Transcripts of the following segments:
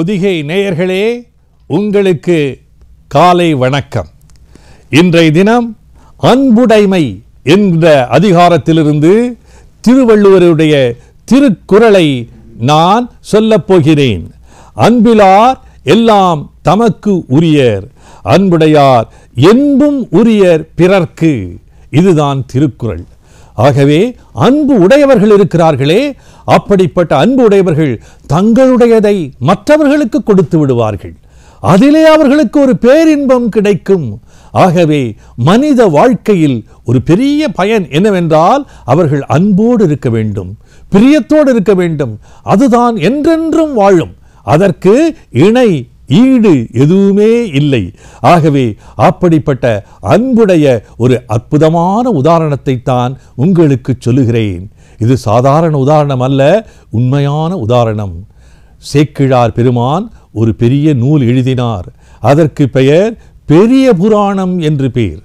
பொதிகை நேயர்களே உங்களுக்கு காலை வணக்கம் இன்றைய தினம் அன்புடைமை என்ற அதிகாரத்திலிருந்து திருவள்ளுவருடைய திருக்குறளை நான் சொல்லப் போகிறேன் அன்பிலார் எல்லாம் தமக்கு உரியர் அன்புடையார் என்பும் உரியர் பிறர்க்கு இதுதான் திருக்குறள் ஆகவே அன்பு உடையவர்கள் இருக்கிறார்களே அப்படிப்பட்ட அன்பு உடையவர்கள் தங்களுடையதை மற்றவர்களுக்கு கொடுத்து விடுவார்கள் அதிலே அவர்களுக்கு ஒரு பேரின்பம் கிடைக்கும் ஆகவே மனித வாழ்க்கையில் ஒரு பெரிய பயன் என்னவென்றால் அவர்கள் அன்போடு இருக்க வேண்டும் பிரியத்தோடு இருக்க வேண்டும் அதுதான் என்றென்றும் வாழும் அதற்கு இணை ஈடு எதுவுமே இல்லை ஆகவே அப்படிப்பட்ட அன்புடைய ஒரு அற்புதமான உதாரணத்தை தான் உங்களுக்கு சொல்லுகிறேன் இது சாதாரண உதாரணம் அல்ல உண்மையான உதாரணம் சேக்கிழார் பெருமான் ஒரு பெரிய நூல் எழுதினார் அதற்கு பெயர் பெரிய புராணம் என்று பெயர்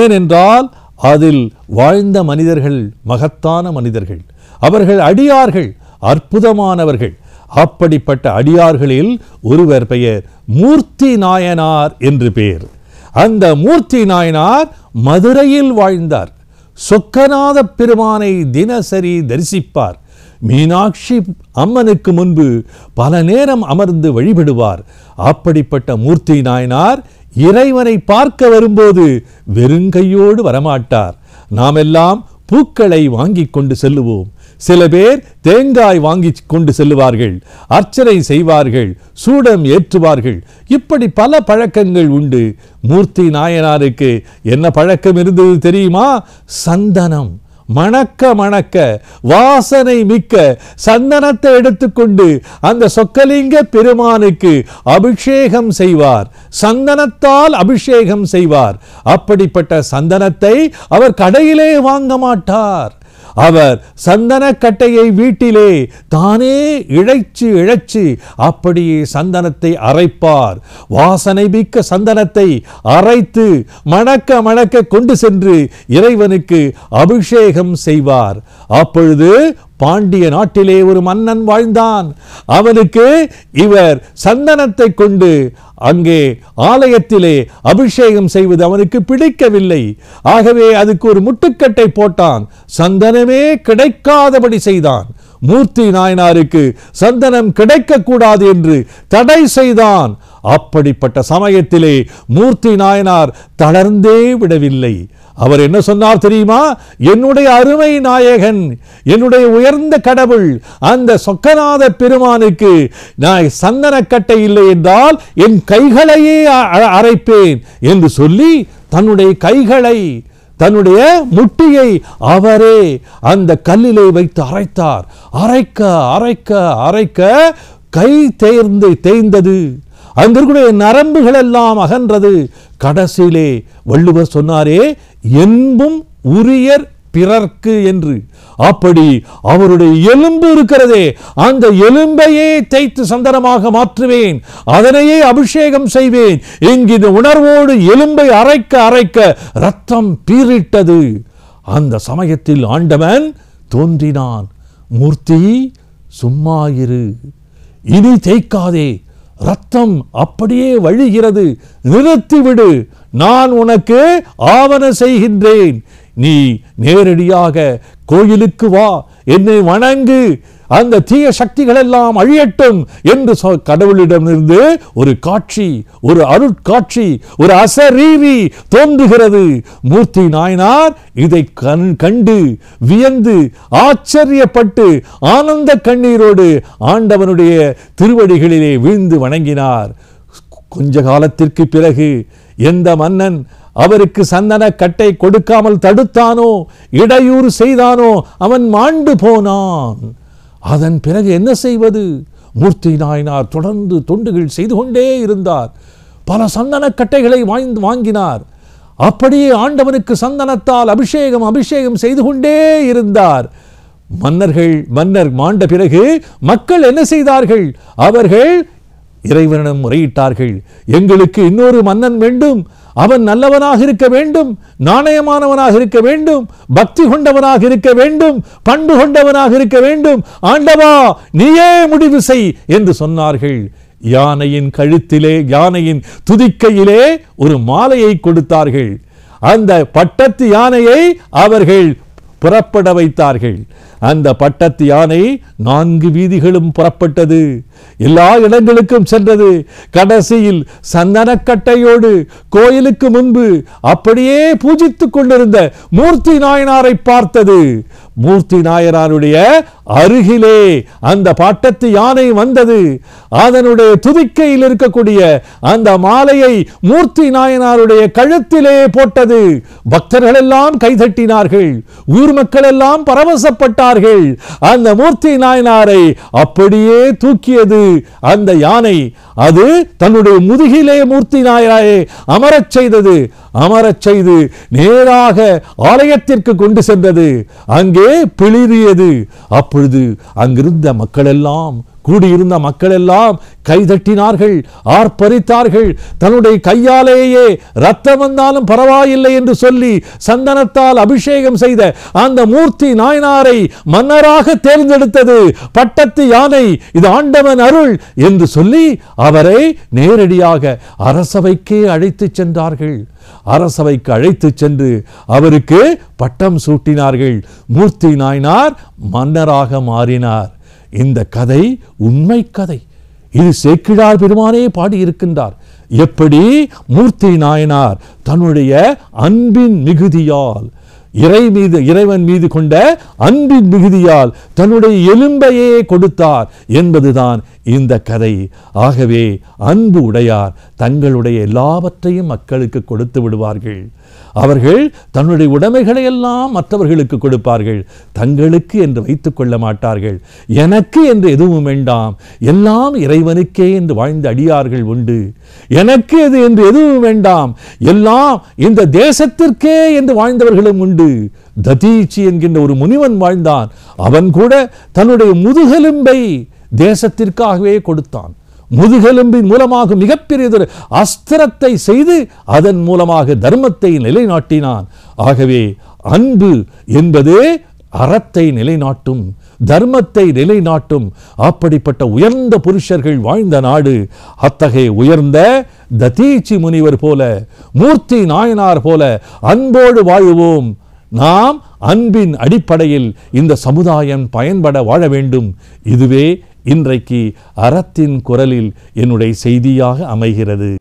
ஏனென்றால் அதில் வாழ்ந்த மனிதர்கள் மகத்தான மனிதர்கள் அவர்கள் அடியார்கள் அற்புதமானவர்கள் அப்படிப்பட்ட அடியார்களில் ஒருவர் பெயர் மூர்த்தி நாயனார் என்று பெயர் அந்த மூர்த்தி நாயனார் மதுரையில் வாழ்ந்தார் சொக்கநாத பெருமானை தினசரி தரிசிப்பார் மீனாட்சி அம்மனுக்கு முன்பு பல நேரம் அமர்ந்து வழிபடுவார் அப்படிப்பட்ட மூர்த்தி நாயனார் இறைவனை பார்க்க வரும்போது வெறுங்கையோடு வரமாட்டார் நாமெல்லாம் பூக்களை வாங்கி கொண்டு செல்லுவோம் சில பேர் தேங்காய் வாங்கி கொண்டு செல்லுவார்கள் அர்ச்சனை செய்வார்கள் சூடம் ஏற்றுவார்கள் இப்படி பல பழக்கங்கள் உண்டு மூர்த்தி நாயனாருக்கு என்ன பழக்கம் இருந்தது தெரியுமா சந்தனம் மணக்க மணக்க வாசனை மிக்க சந்தனத்தை எடுத்துக்கொண்டு அந்த சொக்கலிங்க பெருமானுக்கு அபிஷேகம் செய்வார் சந்தனத்தால் அபிஷேகம் செய்வார் அப்படிப்பட்ட சந்தனத்தை அவர் கடையிலே வாங்க மாட்டார் அவர் சந்தனக்கட்டையை வீட்டிலே தானே இழைச்சு இழைச்சு அப்படியே சந்தனத்தை அரைப்பார் வாசனை மிக்க சந்தனத்தை அரைத்து மணக்க மணக்க கொண்டு சென்று இறைவனுக்கு அபிஷேகம் செய்வார் அப்பொழுது பாண்டிய நாட்டிலே ஒரு மன்னன் வாழ்ந்தான் அவனுக்கு இவர் சந்தனத்தை கொண்டு அங்கே ஆலயத்திலே அபிஷேகம் செய்வது அவனுக்கு பிடிக்கவில்லை ஆகவே அதுக்கு ஒரு முட்டுக்கட்டை போட்டான் சந்தனமே கிடைக்காதபடி செய்தான் மூர்த்தி நாயனாருக்கு சந்தனம் கிடைக்கக்கூடாது என்று தடை செய்தான் அப்படிப்பட்ட சமயத்திலே மூர்த்தி நாயனார் தளர்ந்தே விடவில்லை அவர் என்ன சொன்னார் தெரியுமா என்னுடைய அருமை நாயகன் என்னுடைய உயர்ந்த கடவுள் அந்த சொக்கநாத பெருமானுக்கு நான் சந்தனக்கட்டை இல்லை என்றால் என் கைகளையே அரைப்பேன் என்று சொல்லி தன்னுடைய கைகளை தன்னுடைய முட்டியை அவரே அந்த கல்லிலே வைத்து அரைத்தார் அரைக்க அரைக்க அரைக்க கை தேர்ந்து தேய்ந்தது அங்கே இருக்கக்கூடிய நரம்புகள் எல்லாம் அகன்றது கடைசியிலே வள்ளுவர் சொன்னாரே என்பும் உரியர் பிறர்க்கு என்று அப்படி அவருடைய எலும்பு இருக்கிறதே அந்த எலும்பையே தைத்து சந்தனமாக மாற்றுவேன் அதனையே அபிஷேகம் செய்வேன் என்கிற உணர்வோடு எலும்பை அரைக்க அரைக்க ரத்தம் பீரிட்டது அந்த சமயத்தில் ஆண்டவன் தோன்றினான் மூர்த்தி சும்மாயிரு இனி தேய்க்காதே ரத்தம் அப்படியே வழிகிறது நிறுத்திவிடு நான் உனக்கு ஆவண செய்கின்றேன் நீ நேரடியாக கோயிலுக்கு வா என்னை வணங்கு அந்த தீய சக்திகள் எல்லாம் அழியட்டும் என்று கடவுளிடமிருந்து ஒரு காட்சி ஒரு அருட்காட்சி ஒரு அசரீவி தோன்றுகிறது மூர்த்தி நாயனார் இதை கண் கண்டு வியந்து ஆச்சரியப்பட்டு ஆனந்த கண்ணீரோடு ஆண்டவனுடைய திருவடிகளிலே வீழ்ந்து வணங்கினார் கொஞ்ச காலத்திற்கு பிறகு எந்த மன்னன் அவருக்கு சந்தன கட்டை கொடுக்காமல் தடுத்தானோ இடையூறு செய்தானோ அவன் மாண்டு போனான் அதன் பிறகு என்ன செய்வது மூர்த்தி நாயனார் தொடர்ந்து தொண்டுகள் செய்து கொண்டே இருந்தார் பல சந்தன கட்டைகளை வாய்ந்து வாங்கினார் அப்படியே ஆண்டவனுக்கு சந்தனத்தால் அபிஷேகம் அபிஷேகம் செய்து கொண்டே இருந்தார் மன்னர்கள் மன்னர் மாண்ட பிறகு மக்கள் என்ன செய்தார்கள் அவர்கள் இறைவனிடம் முறையிட்டார்கள் எங்களுக்கு இன்னொரு மன்னன் வேண்டும் அவன் நல்லவனாக இருக்க வேண்டும் நாணயமானவனாக இருக்க வேண்டும் பக்தி கொண்டவனாக இருக்க வேண்டும் பண்பு கொண்டவனாக இருக்க வேண்டும் ஆண்டவா நீயே முடிவு செய் என்று சொன்னார்கள் யானையின் கழுத்திலே யானையின் துதிக்கையிலே ஒரு மாலையை கொடுத்தார்கள் அந்த பட்டத்து யானையை அவர்கள் புறப்பட வைத்தார்கள் அந்த பட்டத்து யானை நான்கு வீதிகளும் புறப்பட்டது எல்லா இடங்களுக்கும் சென்றது கடைசியில் சந்தனக்கட்டையோடு கோயிலுக்கு முன்பு அப்படியே பூஜித்துக் கொண்டிருந்த மூர்த்தி நாயனாரை பார்த்தது மூர்த்தி நாயனாருடைய அருகிலே அந்த பாட்டத்து யானை வந்தது அதனுடைய துதிக்கையில் இருக்கக்கூடிய அந்த மாலையை மூர்த்தி நாயனாருடைய கழுத்திலே போட்டது பக்தர்கள் எல்லாம் கைதட்டினார்கள் ஊர் மக்கள் எல்லாம் பரவசப்பட்டார்கள் அந்த மூர்த்தி நாயனாரை அப்படியே தூக்கிய இருக்கிறது அந்த யானை அது தன்னுடைய முதுகிலே மூர்த்தி நாயராயே அமரச் செய்தது அமரச் செய்து நேராக ஆலயத்திற்கு கொண்டு சென்றது அங்கே பிளிரியது அப்பொழுது அங்கிருந்த மக்களெல்லாம் கூடியிருந்த மக்கள் எல்லாம் கைதட்டினார்கள் ஆர்ப்பரித்தார்கள் தன்னுடைய கையாலேயே ரத்தம் வந்தாலும் பரவாயில்லை என்று சொல்லி சந்தனத்தால் அபிஷேகம் செய்த அந்த மூர்த்தி நாயனாரை மன்னராக தேர்ந்தெடுத்தது பட்டத்து யானை இது ஆண்டவன் அருள் என்று சொல்லி அவரை நேரடியாக அரசவைக்கே அழைத்து சென்றார்கள் அரசவைக்கு அழைத்து சென்று அவருக்கு பட்டம் சூட்டினார்கள் மூர்த்தி நாயனார் மன்னராக மாறினார் இந்த கதை உண்மை கதை இது சேக்கிழார் பெருமானே பாடியிருக்கின்றார் எப்படி மூர்த்தி நாயனார் தன்னுடைய அன்பின் மிகுதியால் இறை மீது இறைவன் மீது கொண்ட அன்பின் மிகுதியால் தன்னுடைய எலும்பையே கொடுத்தார் என்பதுதான் இந்த கதை ஆகவே அன்பு உடையார் தங்களுடைய எல்லாவற்றையும் மக்களுக்கு கொடுத்து விடுவார்கள் அவர்கள் தன்னுடைய உடைமைகளை எல்லாம் மற்றவர்களுக்கு கொடுப்பார்கள் தங்களுக்கு என்று வைத்துக் கொள்ள மாட்டார்கள் எனக்கு என்று எதுவும் வேண்டாம் எல்லாம் இறைவனுக்கே என்று வாழ்ந்த அடியார்கள் உண்டு எனக்கு எது என்று எதுவும் வேண்டாம் எல்லாம் இந்த தேசத்திற்கே என்று வாழ்ந்தவர்களும் உண்டு ததீச்சி என்கின்ற ஒரு முனிவன் வாழ்ந்தான் அவன் கூட தன்னுடைய முதுகெலும்பை தேசத்திற்காகவே கொடுத்தான் முதுகெலும்பின் மூலமாக மிகப்பெரியதொரு அஸ்திரத்தை செய்து அதன் மூலமாக தர்மத்தை நிலைநாட்டினான் ஆகவே அன்பு என்பது அறத்தை நிலைநாட்டும் தர்மத்தை நிலைநாட்டும் அப்படிப்பட்ட உயர்ந்த புருஷர்கள் வாழ்ந்த நாடு அத்தகைய உயர்ந்த ததீச்சி முனிவர் போல மூர்த்தி நாயனார் போல அன்போடு வாழுவோம் நாம் அன்பின் அடிப்படையில் இந்த சமுதாயம் பயன்பட வாழ வேண்டும் இதுவே இன்றைக்கு அறத்தின் குரலில் என்னுடைய செய்தியாக அமைகிறது